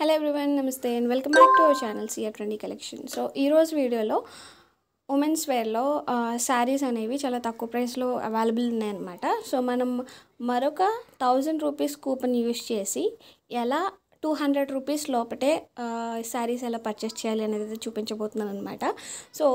hello everyone నమస్తే and welcome back to our channel CR twenty collection so ఈరోజు వీడియోలో women's వేర్లో saris అనేవి చాలా తక్కువ ప్రైస్లో అవైలబుల్ ఉన్నాయన్నమాట సో మనం మరొక థౌజండ్ రూపీస్ కూపన్ యూస్ చేసి ఎలా టూ హండ్రెడ్ రూపీస్ లోపటే శారీస్ ఎలా పర్చేస్ చేయాలి అనేది చూపించబోతున్నాను అనమాట సో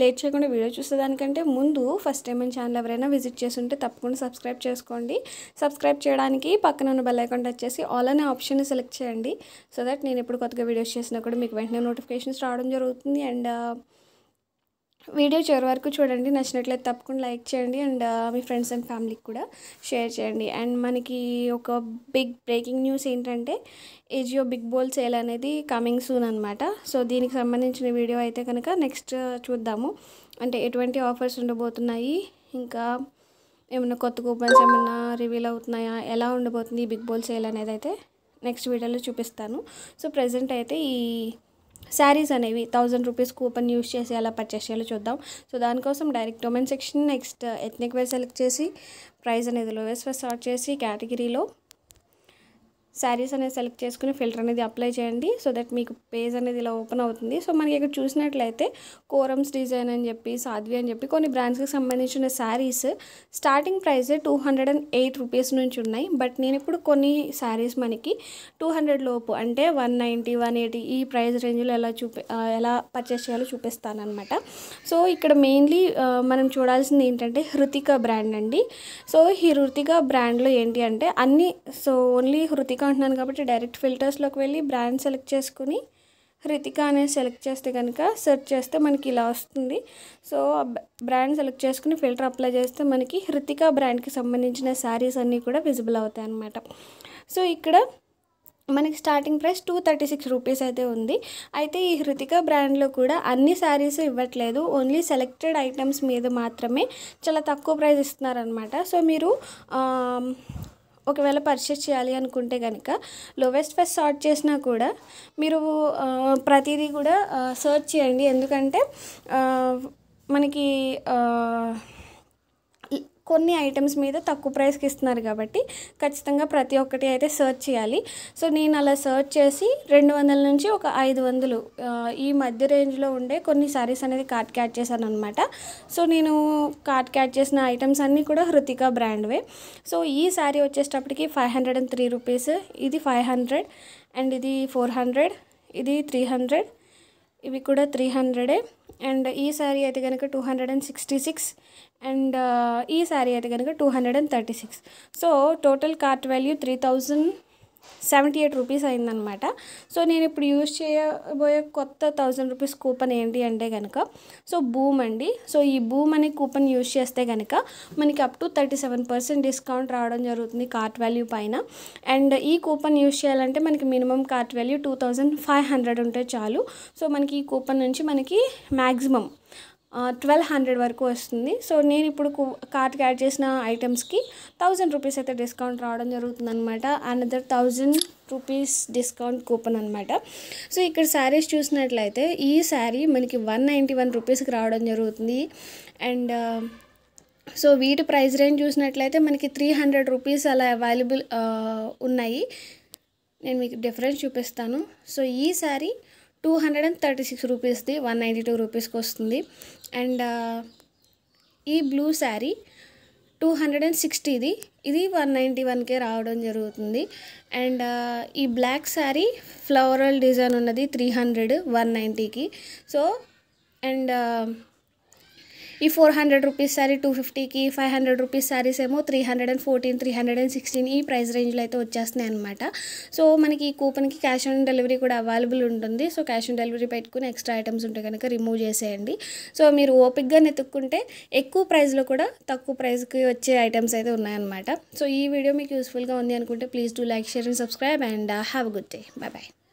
లేట్ చేయకుండా వీడియో చూసేదానికంటే ముందు ఫస్ట్ టైం మన ఛానల్ ఎవరైనా విజిట్ చేసి ఉంటే తప్పకుండా సబ్స్క్రైబ్ చేసుకోండి సబ్స్క్రైబ్ చేయడానికి పక్కన ఉన్న బెల్ ఐకాన్ టచ్ చేసి ఆల్ అనే ఆప్షన్ సెలెక్ట్ చేయండి సో దట్ నేను ఇప్పుడు కొత్తగా వీడియోస్ చేసినా కూడా మీకు వెంటనే నోటిఫికేషన్స్ రావడం జరుగుతుంది అండ్ వీడియో చివరి వరకు చూడండి నచ్చినట్లయితే తప్పకుండా లైక్ చేయండి అండ్ మీ ఫ్రెండ్స్ అండ్ ఫ్యామిలీకి కూడా షేర్ చేయండి అండ్ మనకి ఒక బిగ్ బ్రేకింగ్ న్యూస్ ఏంటంటే ఏజియో బిగ్ బోల్ సేల్ అనేది కమింగ్ సూన్ అనమాట సో దీనికి సంబంధించిన వీడియో అయితే కనుక నెక్స్ట్ చూద్దాము అంటే ఎటువంటి ఆఫర్స్ ఉండబోతున్నాయి ఇంకా ఏమైనా కొత్త కూపన్స్ ఏమైనా రివీల్ అవుతున్నాయా ఎలా ఉండబోతుంది బిగ్ బోల్ సేల్ అనేది అయితే నెక్స్ట్ వీడియోలో చూపిస్తాను సో ప్రజెంట్ అయితే ఈ శారీస్ అనేవి థౌజండ్ రూపీస్ కూపన్ యూస్ చేసి అలా పర్చేస్ చేయాలో చూద్దాం సో దానికోసం direct women section next ethnic wear select చేసి ప్రైస్ అనేది లోయెస్ట్ వేర్ స్టార్ట్ చేసి కేటగిరీలో శారీస్ అనేది సెలెక్ట్ చేసుకుని ఫిల్టర్ అనేది అప్లై చేయండి సో దట్ మీకు పేజ్ అనేది ఇలా ఓపెన్ అవుతుంది సో మనకి ఇక్కడ చూసినట్లయితే కోరమ్స్ డిజైన్ అని చెప్పి సాధ్వి అని చెప్పి కొన్ని బ్రాండ్స్కి సంబంధించిన saris starting price two hundred and eight rupees నుంచి ఉన్నాయి బట్ నేను ఇప్పుడు కొన్ని శారీస్ మనకి టూ హండ్రెడ్ లోపు అంటే వన్ నైంటీ వన్ ఎయిటీ ఈ ప్రైస్ రేంజ్లో ఎలా చూపి ఎలా పర్చేస్ చేయాలో చూపిస్తానమాట సో ఇక్కడ మెయిన్లీ మనం చూడాల్సింది ఏంటంటే హృతిక బ్రాండ్ అండి సో ఈ హృతిక బ్రాండ్లో ఏంటి అంటే అన్ని సో ఓన్లీ హృతిక తీసుకుంటున్నాను కాబట్టి డైరెక్ట్ ఫిల్టర్స్లోకి వెళ్ళి బ్రాండ్ సెలెక్ట్ చేసుకుని హృతిక అనేది సెలెక్ట్ చేస్తే కనుక సెర్చ్ చేస్తే మనకి ఇలా వస్తుంది సో బ్రాండ్ సెలెక్ట్ చేసుకుని ఫిల్టర్ అప్లై చేస్తే మనకి హృతిక బ్రాండ్కి సంబంధించిన శారీస్ అన్నీ కూడా విజిబుల్ అవుతాయి అన్నమాట సో ఇక్కడ మనకి starting price two thirty six rupees అయితే ఉంది అయితే ఈ హృతిక బ్రాండ్లో కూడా అన్ని శారీస్ ఇవ్వట్లేదు ఓన్లీ సెలెక్టెడ్ ఐటమ్స్ మీద మాత్రమే చాలా తక్కువ ప్రైస్ ఇస్తున్నారనమాట సో మీరు ఒకవేళ పర్చేస్ చేయాలి అనుకుంటే కనుక లోవెస్ట్ ఫస్ట్ సార్ట్ చేసినా కూడా మీరు ప్రతిదీ కూడా సర్చ్ చేయండి ఎందుకంటే మనకి కొన్ని ఐటమ్స్ మీద తక్కువ ప్రైస్కి ఇస్తున్నారు కాబట్టి ఖచ్చితంగా ప్రతి ఒక్కటి అయితే సర్చ్ చేయాలి సో నేను అలా సర్చ్ చేసి రెండు వందల నుంచి ఒక ఐదు వందలు ఈ మధ్య రేంజ్లో ఉండే కొన్ని సారీస్ అనేది కార్ట్ క్యాచ్ చేశాను అనమాట సో నేను కార్ట్ క్యాచ్ చేసిన ఐటమ్స్ అన్నీ కూడా హృతిక బ్రాండ్వే సో ఈ శారీ వచ్చేటప్పటికి five hundred and three rupees ఇది ఫైవ్ హండ్రెడ్ అండ్ ఇది ఫోర్ హండ్రెడ్ ఇది త్రీ హండ్రెడ్ ఇవి కూడా త్రీ హండ్రెడే అండ్ ఈ శారీ అయితే కనుక two hundred and sixty six and ఈ శారీ అయితే కనుక two hundred and thirty six so total cart value three thousand seventy eight rupees అయిందనమాట సో నేను ఇప్పుడు యూజ్ చేయబోయే కొత్త థౌజండ్ రూపీస్ కూపన్ ఏంటి అంటే కనుక సో బూమ్ అండి సో ఈ బూమ్ అనే కూపన్ యూజ్ చేస్తే కనుక మనకి up to thirty seven percent discount రావడం జరుగుతుంది కార్ట్ వాల్యూ పైన అండ్ ఈ కూపన్ యూజ్ చేయాలంటే మనకి minimum cart value two thousand five hundred ఉంటే చాలు సో మనకి ఈ కూపన్ నుంచి మనకి మ్యాక్సిమం ట్వెల్వ్ హండ్రెడ్ వరకు వస్తుంది సో నేను ఇప్పుడు కార్ట్కి యాడ్ చేసిన ఐటమ్స్కి థౌజండ్ రూపీస్ అయితే డిస్కౌంట్ రావడం జరుగుతుంది అనమాట another thousand rupees discount coupon అనమాట సో ఇక్కడ శారీస్ చూసినట్లయితే ఈ శారీ మనకి వన్ నైంటీ వన్ రూపీస్కి రావడం జరుగుతుంది అండ్ సో వీటి ప్రైస్ రేంజ్ చూసినట్లయితే మనకి త్రీ హండ్రెడ్ రూపీస్ అలా అవైలబుల్ ఉన్నాయి నేను మీకు డిఫరెన్స్ చూపిస్తాను సో ఈ sari two hundred and thirty six రూపీస్ది వన్ నైంటీ టూ రూపీస్కి వస్తుంది అండ్ ఈ blue sari two hundred and సిక్స్టీది ఇది వన్ నైంటీ వన్కే రావడం జరుగుతుంది అండ్ ఈ బ్లాక్ శారీ ఫ్లవరల్ డిజైన్ ఉన్నది త్రీ హండ్రెడ్ వన్ నైంటీకి సో అండ్ ఈ four hundred rupees sari two ఫిఫ్టీకి ఫైవ్ హండ్రెడ్ రూపీస్ శారీస్ ఏమో three hundred and fourteen three hundred and sixteen ఈ ప్రైస్ రేంజ్లో అయితే వచ్చేస్తున్నాయి అనమాట సో మనకి ఈ కూపన్కి క్యాష్ ఆన్ డెలివరీ కూడా అవైలబుల్ ఉంటుంది సో క్యాష్ ఆన్ డెలివరీ పెట్టుకుని ఎక్స్ట్రా ఐటమ్స్ ఉంటే కనుక రిమూవ్ చేసేయండి సో మీరు ఓపిక్గా నెతుక్కుంటే ఎక్కువ ప్రైస్లో కూడా తక్కువ ప్రైస్కి వచ్చే ఐటమ్స్ అయితే ఉన్నాయన్నమాట సో ఈ వీడియో మీకు యూస్ఫుల్గా ఉంది అనుకుంటే please do like share and subscribe and have good day bye bye